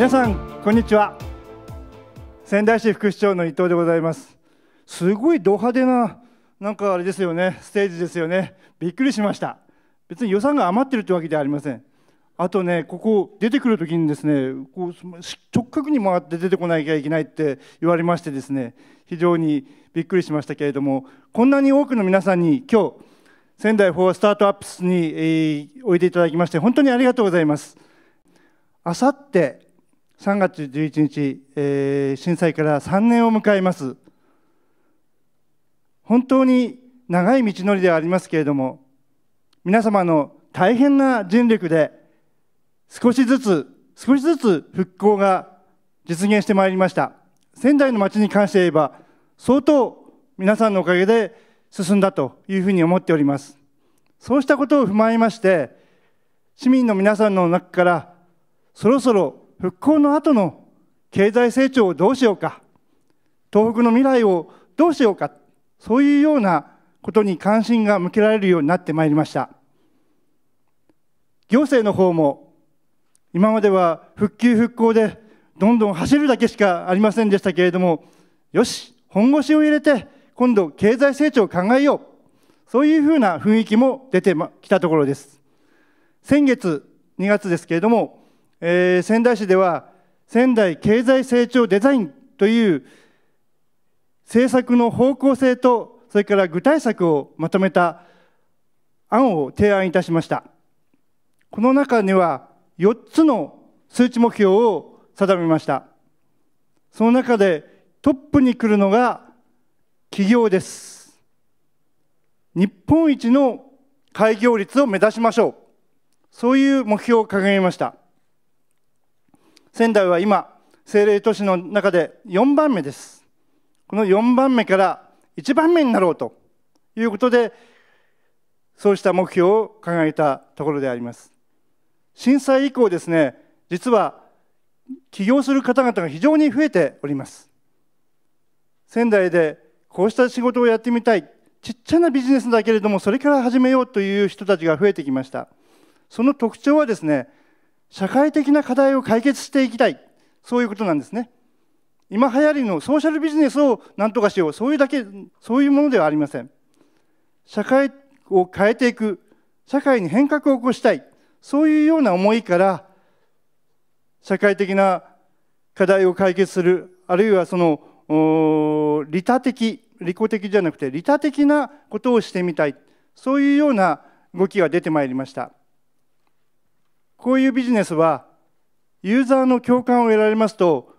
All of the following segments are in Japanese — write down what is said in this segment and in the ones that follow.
皆さんこんにちは仙台市副市長の伊藤でございますすごいド派手ななんかあれですよねステージですよねびっくりしました別に予算が余ってるってわけではありませんあとねここ出てくる時にですねこう直角に回って出てこなきゃいけないって言われましてですね非常にびっくりしましたけれどもこんなに多くの皆さんに今日仙台フォースタートアップスに、えー、おいでいただきまして本当にありがとうございますあさって3月11日、えー、震災から3年を迎えます本当に長い道のりではありますけれども皆様の大変な尽力で少しずつ少しずつ復興が実現してまいりました仙台の町に関して言えば相当皆さんのおかげで進んだというふうに思っておりますそうしたことを踏まえまして市民の皆さんの中からそろそろ復興の後の経済成長をどうしようか、東北の未来をどうしようか、そういうようなことに関心が向けられるようになってまいりました。行政の方も、今までは復旧復興でどんどん走るだけしかありませんでしたけれども、よし、本腰を入れて、今度経済成長を考えよう。そういうふうな雰囲気も出てきたところです。先月2月ですけれども、えー、仙台市では仙台経済成長デザインという政策の方向性とそれから具体策をまとめた案を提案いたしましたこの中には4つの数値目標を定めましたその中でトップに来るのが企業です日本一の開業率を目指しましょうそういう目標を掲げました仙台は今政令都市の中で4番目ですこの4番目から1番目になろうということでそうした目標を掲げたところであります震災以降ですね実は起業する方々が非常に増えております仙台でこうした仕事をやってみたいちっちゃなビジネスだけれどもそれから始めようという人たちが増えてきましたその特徴はですね社会的な課題を解決していきたいそういうことなんですね今流行りのソーシャルビジネスを何とかしようそういうだけそういうものではありません社会を変えていく社会に変革を起こしたいそういうような思いから社会的な課題を解決するあるいはその利他的利己的じゃなくて利他的なことをしてみたいそういうような動きが出てまいりました。こういうビジネスはユーザーの共感を得られますと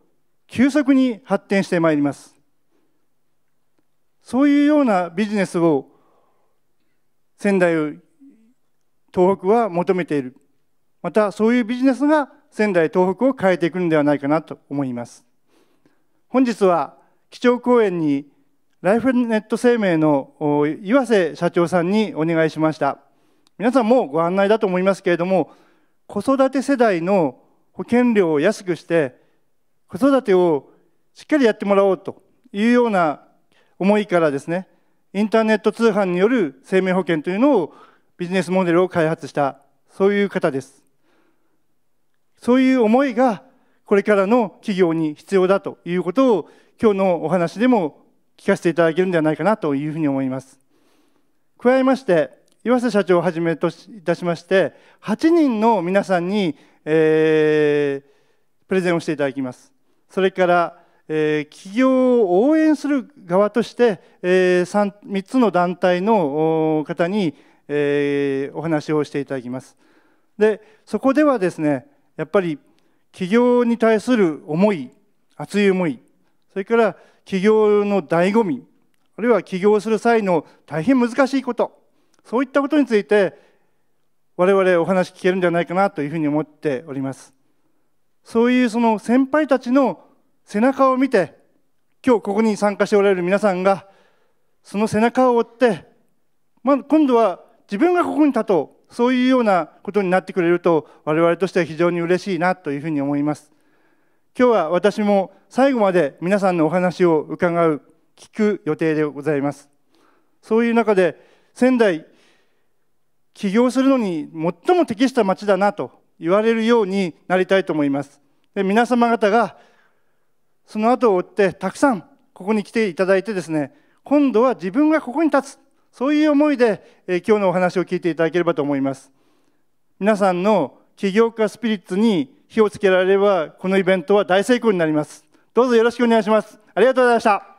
急速に発展してまいります。そういうようなビジネスを仙台を東北は求めている。またそういうビジネスが仙台東北を変えていくのではないかなと思います。本日は基調講演にライフネット生命の岩瀬社長さんにお願いしました。皆さんもご案内だと思いますけれども、子育て世代の保険料を安くして、子育てをしっかりやってもらおうというような思いからですね、インターネット通販による生命保険というのをビジネスモデルを開発した、そういう方です。そういう思いがこれからの企業に必要だということを今日のお話でも聞かせていただけるんではないかなというふうに思います。加えまして、岩瀬社長をはじめといたしまして8人の皆さんに、えー、プレゼンをしていただきますそれから、えー、企業を応援する側として、えー、3, 3つの団体の方に、えー、お話をしていただきますでそこではですねやっぱり企業に対する思い熱い思いそれから企業の醍醐味あるいは起業する際の大変難しいことそういったことについて我々お話聞けるんじゃないかなというふうに思っておりますそういうその先輩たちの背中を見て今日ここに参加しておられる皆さんがその背中を追って、まあ、今度は自分がここに立とうそういうようなことになってくれると我々としては非常に嬉しいなというふうに思います今日は私も最後まで皆さんのお話を伺う聞く予定でございますそういう中で仙台起業するのに最も適した町だなと言われるようになりたいと思います。で皆様方がその後を追ってたくさんここに来ていただいてですね今度は自分がここに立つそういう思いで、えー、今日のお話を聞いていただければと思います皆さんの起業家スピリッツに火をつけられればこのイベントは大成功になりますどうぞよろしくお願いしますありがとうございました